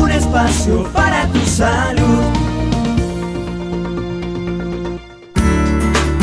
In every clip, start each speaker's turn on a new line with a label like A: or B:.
A: un espacio para tu salud.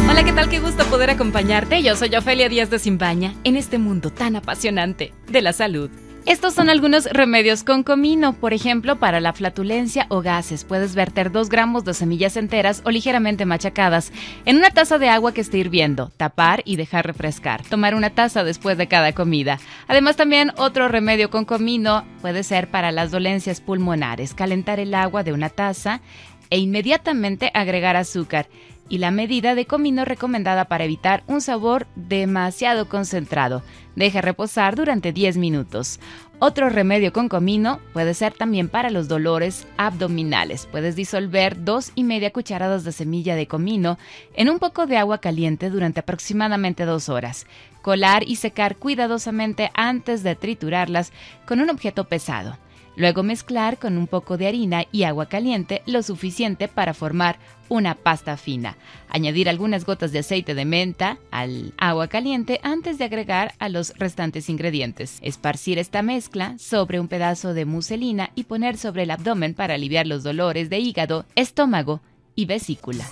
B: Hola, ¿qué tal? Qué gusto poder acompañarte. Yo soy Ofelia Díaz de Simbaña en este mundo tan apasionante de la salud. Estos son algunos remedios con comino, por ejemplo, para la flatulencia o gases. Puedes verter 2 gramos de semillas enteras o ligeramente machacadas en una taza de agua que esté hirviendo, tapar y dejar refrescar. Tomar una taza después de cada comida. Además, también otro remedio con comino puede ser para las dolencias pulmonares. Calentar el agua de una taza e inmediatamente agregar azúcar y la medida de comino recomendada para evitar un sabor demasiado concentrado. Deja reposar durante 10 minutos. Otro remedio con comino puede ser también para los dolores abdominales. Puedes disolver dos y media cucharadas de semilla de comino en un poco de agua caliente durante aproximadamente dos horas. Colar y secar cuidadosamente antes de triturarlas con un objeto pesado. Luego mezclar con un poco de harina y agua caliente lo suficiente para formar una pasta fina. Añadir algunas gotas de aceite de menta al agua caliente antes de agregar a los restantes ingredientes. Esparcir esta mezcla sobre un pedazo de muselina y poner sobre el abdomen para aliviar los dolores de hígado, estómago y vesícula.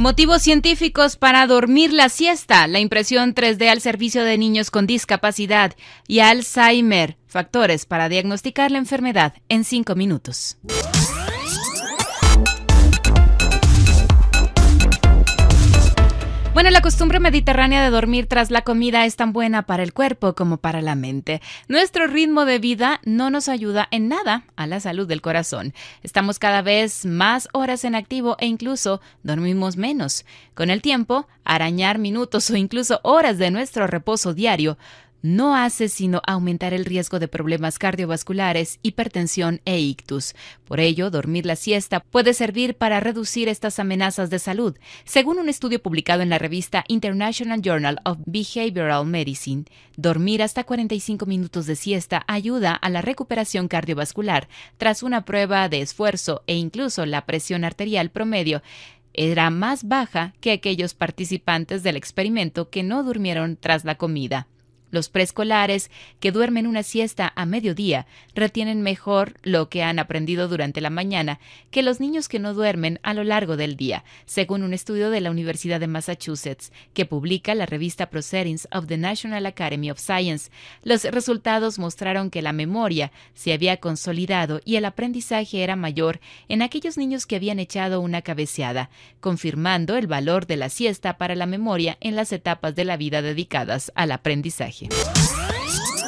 B: Motivos científicos para dormir la siesta, la impresión 3D al servicio de niños con discapacidad y Alzheimer, factores para diagnosticar la enfermedad en 5 minutos. Bueno, la costumbre mediterránea de dormir tras la comida es tan buena para el cuerpo como para la mente. Nuestro ritmo de vida no nos ayuda en nada a la salud del corazón. Estamos cada vez más horas en activo e incluso dormimos menos. Con el tiempo, arañar minutos o incluso horas de nuestro reposo diario no hace sino aumentar el riesgo de problemas cardiovasculares, hipertensión e ictus. Por ello, dormir la siesta puede servir para reducir estas amenazas de salud, según un estudio publicado en la revista International Journal of Behavioral Medicine. Dormir hasta 45 minutos de siesta ayuda a la recuperación cardiovascular tras una prueba de esfuerzo e incluso la presión arterial promedio era más baja que aquellos participantes del experimento que no durmieron tras la comida. Los preescolares, que duermen una siesta a mediodía, retienen mejor lo que han aprendido durante la mañana que los niños que no duermen a lo largo del día, según un estudio de la Universidad de Massachusetts, que publica la revista Proceedings of the National Academy of Science. Los resultados mostraron que la memoria se había consolidado y el aprendizaje era mayor en aquellos niños que habían echado una cabeceada, confirmando el valor de la siesta para la memoria en las etapas de la vida dedicadas al aprendizaje. aqui.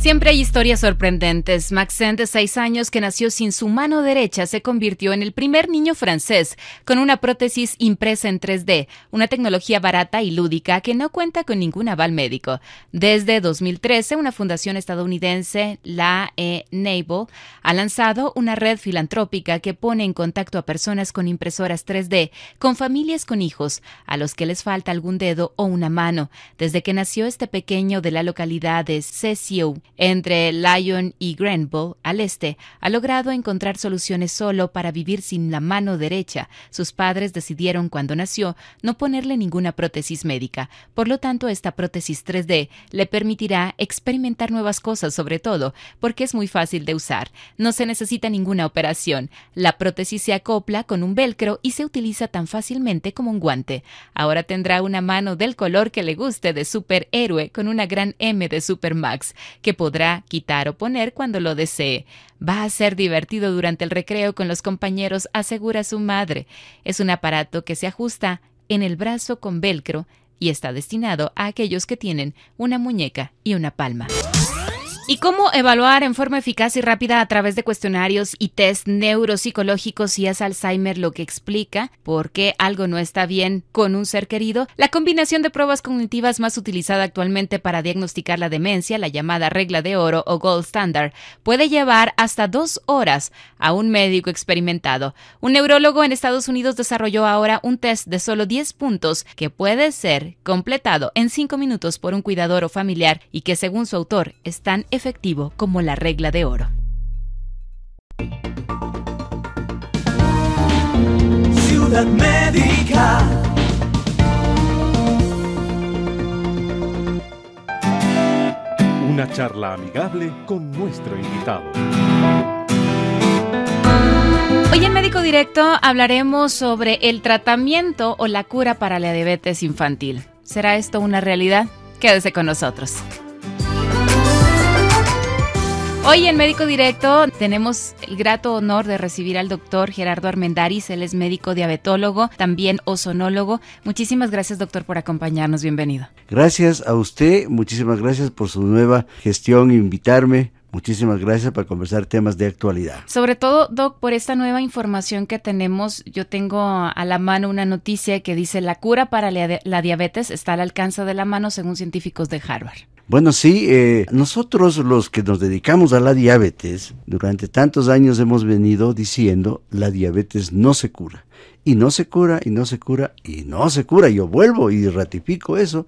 B: Siempre hay historias sorprendentes. Maxen, de seis años, que nació sin su mano derecha, se convirtió en el primer niño francés con una prótesis impresa en 3D, una tecnología barata y lúdica que no cuenta con ningún aval médico. Desde 2013, una fundación estadounidense, la Enable, ha lanzado una red filantrópica que pone en contacto a personas con impresoras 3D, con familias con hijos, a los que les falta algún dedo o una mano. Desde que nació este pequeño de la localidad de Cesiou, entre Lyon y Grenville, al este, ha logrado encontrar soluciones solo para vivir sin la mano derecha. Sus padres decidieron cuando nació no ponerle ninguna prótesis médica. Por lo tanto, esta prótesis 3D le permitirá experimentar nuevas cosas, sobre todo porque es muy fácil de usar. No se necesita ninguna operación. La prótesis se acopla con un velcro y se utiliza tan fácilmente como un guante. Ahora tendrá una mano del color que le guste de superhéroe con una gran M de Supermax, que podrá quitar o poner cuando lo desee. Va a ser divertido durante el recreo con los compañeros, asegura su madre. Es un aparato que se ajusta en el brazo con velcro y está destinado a aquellos que tienen una muñeca y una palma. ¿Y cómo evaluar en forma eficaz y rápida a través de cuestionarios y test neuropsicológicos si es Alzheimer lo que explica por qué algo no está bien con un ser querido? La combinación de pruebas cognitivas más utilizada actualmente para diagnosticar la demencia, la llamada regla de oro o gold standard, puede llevar hasta dos horas a un médico experimentado. Un neurólogo en Estados Unidos desarrolló ahora un test de solo 10 puntos que puede ser completado en 5 minutos por un cuidador o familiar y que según su autor están efectivo como la regla de oro.
A: Ciudad Médica. Una charla amigable con nuestro invitado.
B: Hoy en Médico Directo hablaremos sobre el tratamiento o la cura para la diabetes infantil. ¿Será esto una realidad? Quédese con nosotros. Hoy en Médico Directo tenemos el grato honor de recibir al doctor Gerardo Armendariz. Él es médico diabetólogo, también ozonólogo. Muchísimas gracias, doctor, por acompañarnos. Bienvenido.
A: Gracias a usted. Muchísimas gracias por su nueva gestión, invitarme Muchísimas gracias por conversar temas de actualidad.
B: Sobre todo, Doc, por esta nueva información que tenemos. Yo tengo a la mano una noticia que dice la cura para la diabetes está al alcance de la mano según científicos de Harvard.
A: Bueno, sí, eh, nosotros los que nos dedicamos a la diabetes, durante tantos años hemos venido diciendo la diabetes no se cura. Y no se cura, y no se cura, y no se cura. Yo vuelvo y ratifico eso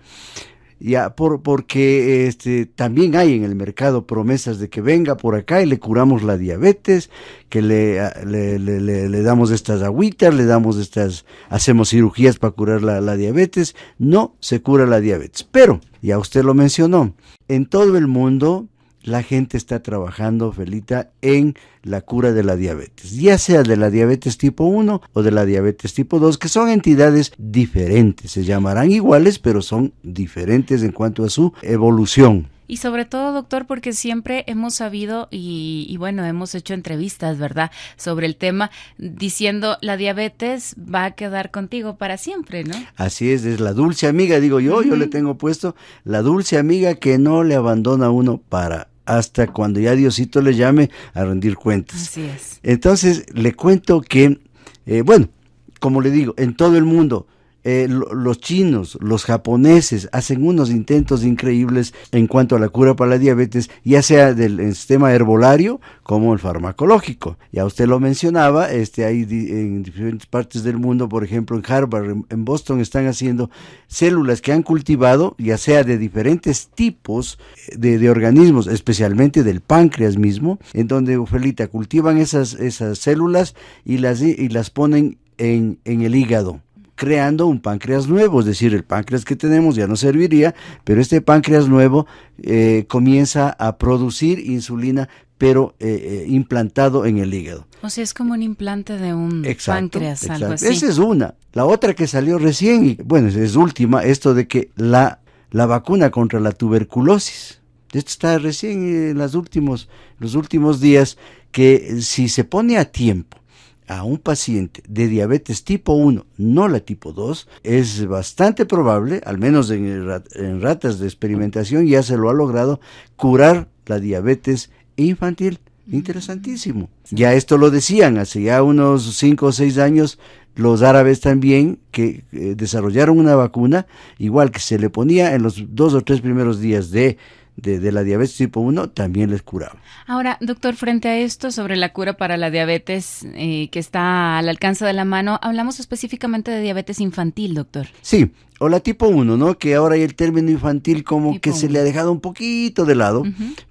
A: ya por, porque este, también hay en el mercado promesas de que venga por acá y le curamos la diabetes, que le, le, damos estas agüitas, le damos estas, hacemos cirugías para curar la, la diabetes. No se cura la diabetes, pero ya usted lo mencionó, en todo el mundo la gente está trabajando, Felita, en la cura de la diabetes, ya sea de la diabetes tipo 1 o de la diabetes tipo 2, que son entidades diferentes, se llamarán iguales, pero son diferentes en cuanto a su evolución.
B: Y sobre todo, doctor, porque siempre hemos sabido y, bueno, hemos hecho entrevistas, ¿verdad?, sobre el tema, diciendo la diabetes va a quedar contigo para siempre, ¿no?
A: Así es, es la dulce amiga, digo yo, yo le tengo puesto la dulce amiga que no le abandona a uno para hasta cuando ya Diosito le llame a rendir cuentas. es. Entonces, le cuento que, eh, bueno, como le digo, en todo el mundo eh, los chinos, los japoneses hacen unos intentos increíbles en cuanto a la cura para la diabetes, ya sea del sistema herbolario como el farmacológico. Ya usted lo mencionaba, este, hay en diferentes partes del mundo, por ejemplo en Harvard, en, Boston, están haciendo células que han cultivado, ya sea de diferentes tipos eh, de, organismos, especialmente del páncreas mismo, en donde, Ufelita cultivan esas, células y las, y las ponen en el hígado creando un páncreas nuevo, es decir, el páncreas que tenemos ya no serviría, pero este páncreas nuevo eh, comienza a producir insulina pero eh, eh, implantado en el hígado.
B: O sea, es como un implante de un páncreas, algo así. Esa es
A: una. La otra que salió recién, y bueno, es última, esto de que la, la vacuna contra la tuberculosis. Esto está recién en últimos, los últimos días, que si se pone a tiempo, a un paciente de diabetes tipo 1, no la tipo 2, es bastante probable, al menos en, ratas de experimentación ya se lo ha logrado, curar la diabetes infantil. Mm. Interesantísimo. Ya esto lo decían hace ya unos 5 o 6 años los árabes también que eh, desarrollaron una vacuna, igual que se le ponía en los dos o tres primeros días de de, la diabetes tipo 1 también les curaba.
B: Ahora, doctor, frente a esto sobre la cura para la diabetes eh, que está al alcance de la mano, hablamos específicamente de diabetes infantil, doctor.
A: Sí, o la tipo 1, ¿no? Que ahora hay el término infantil como que se le ha dejado un poquito de lado,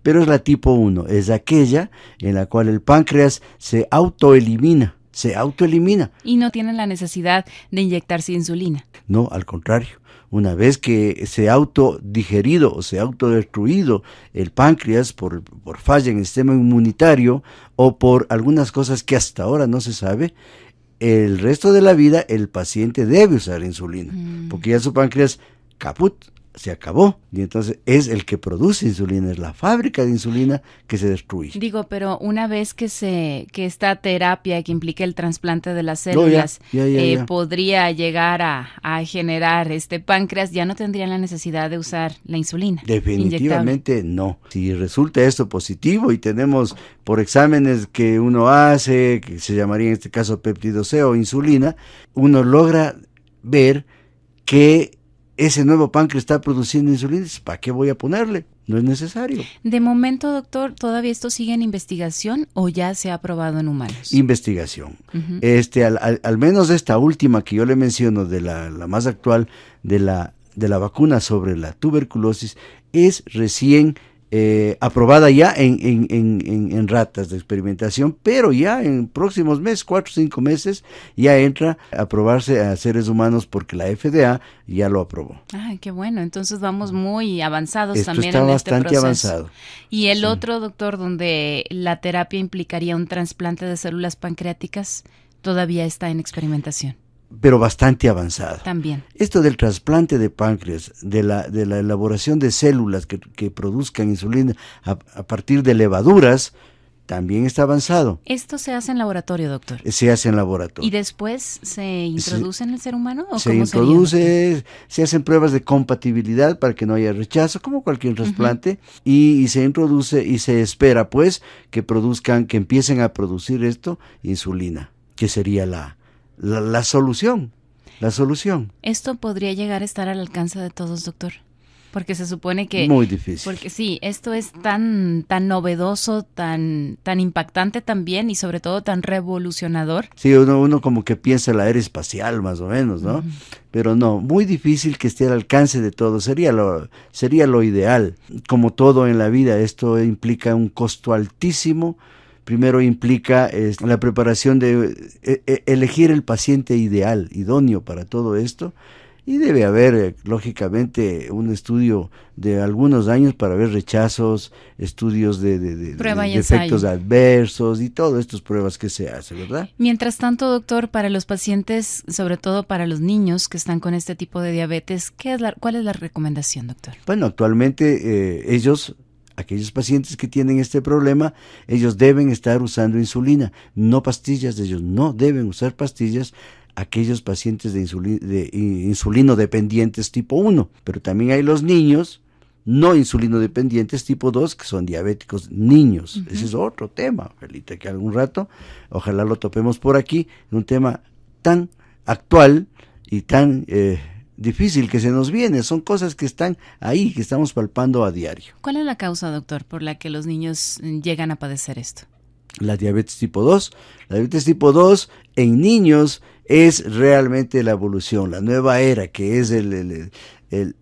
A: pero es la tipo 1, es aquella en la cual el páncreas se autoelimina se autoelimina.
B: Y no tienen la necesidad de inyectarse insulina.
A: No, al contrario. Una vez que se ha autodigerido o se ha autodestruido el páncreas por, falla en el sistema inmunitario o por algunas cosas que hasta ahora no se sabe, el resto de la vida el paciente debe usar insulina, mm. porque ya su páncreas caput se acabó. Y entonces es el que produce insulina, es la fábrica de insulina que se destruye.
B: Digo, pero una vez que se que esta terapia que implica el trasplante de las células eh, podría llegar a, a, generar este páncreas, ya no tendrían la necesidad de usar la insulina. Definitivamente
A: no. Si resulta esto positivo y tenemos por exámenes que uno hace, que se llamaría en este caso peptidoseo o insulina, uno logra ver que ese nuevo pan que está produciendo insulina, ¿para qué voy a ponerle? No es necesario.
B: De momento, doctor, ¿todavía esto sigue en investigación o ya se ha probado en humanos?
A: Investigación. este, al, menos esta última que yo le menciono, de la, la más actual, de la, de la vacuna sobre la tuberculosis, es recién eh, aprobada ya en, en, en, en, ratas de experimentación, pero ya en próximos meses, cuatro o cinco meses, ya entra a aprobarse a seres humanos porque la FDA ya lo aprobó.
B: Ay, qué bueno, entonces vamos muy avanzados también. en este bastante este avanzado. Y el otro, doctor, donde la terapia implicaría un trasplante de células pancreáticas, todavía está en experimentación
A: pero bastante avanzado. También. Esto del trasplante de páncreas, de la, de la elaboración de células que, produzcan insulina a, partir de levaduras, también está avanzado.
B: Esto se hace en laboratorio, doctor.
A: Se hace en laboratorio.
B: ¿Y después se introduce en el ser humano? se introduce,
A: se hacen pruebas de compatibilidad para que no haya rechazo, como cualquier trasplante, y, y, se introduce y se espera pues que produzcan, que empiecen a producir esto, insulina, que sería la, la, solución, la solución.
B: Esto podría llegar a estar al alcance de todos, doctor. Porque se supone que... Muy difícil. Porque sí, esto es tan, tan novedoso, tan, tan impactante también y sobre todo tan revolucionador.
A: Sí, uno, uno como que piensa la era espacial más o menos, ¿no? Pero no, muy difícil que esté al alcance de todos. sería lo, sería lo ideal. Como todo en la vida, esto implica un costo altísimo primero implica la preparación de e, e, elegir el paciente ideal, idóneo para todo esto, y debe haber, eh, lógicamente, un estudio de algunos años para ver rechazos, estudios de, efectos adversos y todas estas pruebas que se hacen, ¿verdad?
B: Mientras tanto, doctor, para los pacientes, sobre todo para los niños que están con este tipo de diabetes, ¿qué es ¿cuál es la recomendación, doctor?
A: Bueno, actualmente eh, ellos aquellos pacientes que tienen este problema, ellos deben estar usando insulina, no pastillas, ellos no deben usar pastillas aquellos pacientes de, insulino, de insulino dependientes tipo 1, pero también hay los niños no insulino dependientes tipo 2 que son diabéticos niños. Ese es otro tema, Felita, que algún rato ojalá lo topemos por aquí, un tema tan actual y tan eh, difícil que se nos viene. Son cosas que están ahí, que estamos palpando a diario.
B: ¿Cuál es la causa, doctor, por la que los niños mm, llegan a padecer esto?
A: La diabetes tipo 2. La diabetes tipo 2 en niños es realmente la evolución, la nueva era que es el,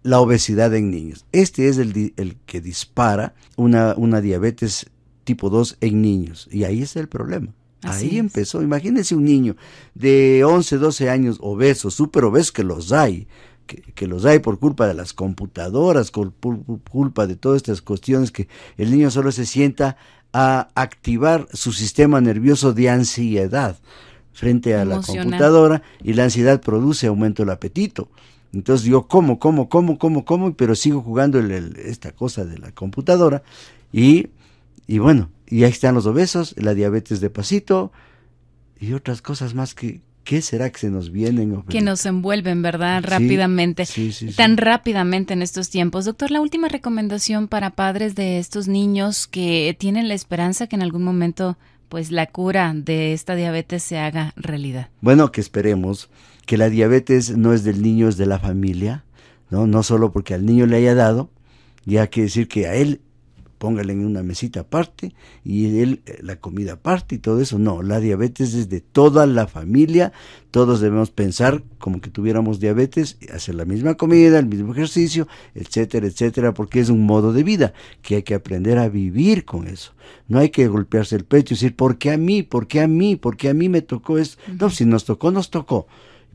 A: la obesidad en niños. Este es el, que dispara una, una diabetes tipo 2 en niños. Y ahí es el problema. Ahí empezó. Imagínense un niño de 11, 12 años obeso, súper obeso, que los hay, que, los hay por culpa de las computadoras, por, culpa de todas estas cuestiones que el niño solo se sienta a activar su sistema nervioso de ansiedad frente a la computadora y la ansiedad produce aumento del apetito. Entonces yo como, como, como, como, como, pero sigo jugando esta cosa de la computadora y, y bueno, y ahí están los obesos, la diabetes de pasito y otras cosas más que, ¿Qué será que se nos vienen? Que nos
B: envuelven, ¿verdad? Rápidamente. tan rápidamente en estos tiempos. Doctor, la última recomendación para padres de estos niños que tienen la esperanza que en algún momento pues la cura de esta diabetes se haga realidad.
A: Bueno, que esperemos que la diabetes no es del niño, es de la familia, ¿no? No solo porque al niño le haya dado, ya que decir que a él póngale en una mesita aparte y él, eh, la comida aparte y todo eso. No, la diabetes es de toda la familia, todos debemos pensar como que tuviéramos diabetes, hacer la misma comida, el mismo ejercicio, etcétera, etcétera, porque es un modo de vida que hay que aprender a vivir con eso. No hay que golpearse el pecho y decir, ¿por qué a mí? ¿Por qué a mí? ¿Por qué a mí me tocó es No, si nos tocó, nos tocó.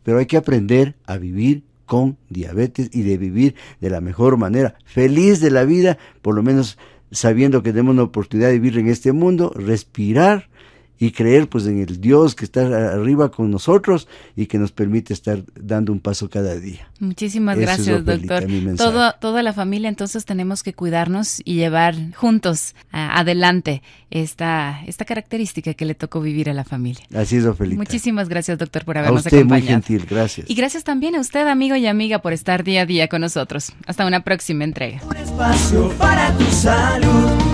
A: Pero hay que aprender a vivir con diabetes y de vivir de la mejor manera, feliz de la vida, por lo menos sabiendo que tenemos la oportunidad de vivir en este mundo, respirar y creer pues en el Dios que está arriba con nosotros y que nos permite estar dando un paso cada día. Muchísimas gracias, doctor. Todo,
B: toda la familia entonces tenemos que cuidarnos y llevar juntos adelante esta, esta característica que le tocó vivir a la familia. Así es, Ofelita. Muchísimas gracias, doctor, por habernos a usted, Muy gentil, gracias. Y gracias también a usted, amigo y amiga, por estar día a día con nosotros. Hasta una próxima entrega.
A: Un espacio para tu salud.